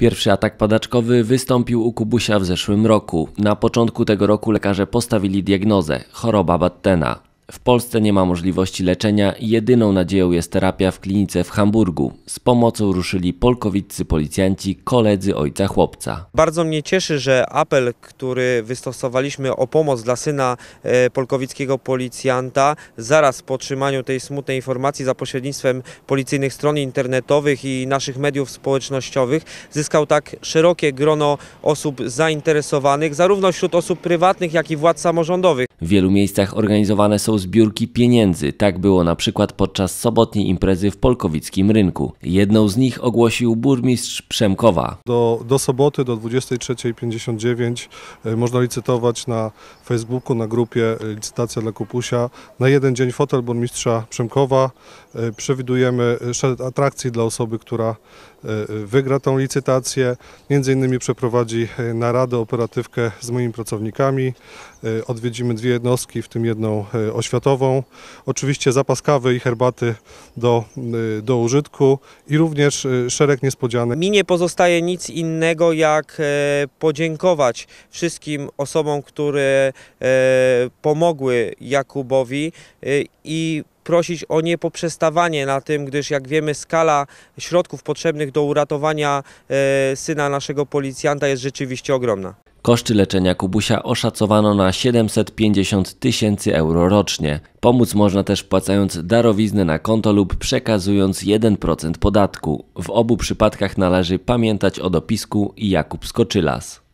Pierwszy atak padaczkowy wystąpił u Kubusia w zeszłym roku. Na początku tego roku lekarze postawili diagnozę choroba Battena. W Polsce nie ma możliwości leczenia, jedyną nadzieją jest terapia w klinice w Hamburgu. Z pomocą ruszyli polkowiccy policjanci, koledzy ojca chłopca. Bardzo mnie cieszy, że apel, który wystosowaliśmy o pomoc dla syna e, polkowickiego policjanta, zaraz po otrzymaniu tej smutnej informacji za pośrednictwem policyjnych stron internetowych i naszych mediów społecznościowych, zyskał tak szerokie grono osób zainteresowanych, zarówno wśród osób prywatnych, jak i władz samorządowych. W wielu miejscach organizowane są zbiórki pieniędzy. Tak było na przykład podczas sobotniej imprezy w Polkowickim Rynku. Jedną z nich ogłosił burmistrz Przemkowa. Do, do soboty do 23.59 e, można licytować na Facebooku, na grupie e, Licytacja dla Kupusia. Na jeden dzień fotel burmistrza Przemkowa. E, przewidujemy szereg atrakcji dla osoby, która wygra tą licytację. Między innymi przeprowadzi naradę, operatywkę z moimi pracownikami. Odwiedzimy dwie jednostki, w tym jedną oświatową światową, oczywiście zapas kawy i herbaty do, y, do użytku i również y, szereg niespodzianek. Mi nie pozostaje nic innego jak e, podziękować wszystkim osobom, które e, pomogły Jakubowi y, i prosić o niepoprzestawanie na tym, gdyż jak wiemy skala środków potrzebnych do uratowania e, syna naszego policjanta jest rzeczywiście ogromna. Koszty leczenia Kubusia oszacowano na 750 tysięcy euro rocznie. Pomóc można też wpłacając darowiznę na konto lub przekazując 1% podatku. W obu przypadkach należy pamiętać o dopisku Jakub Skoczylas.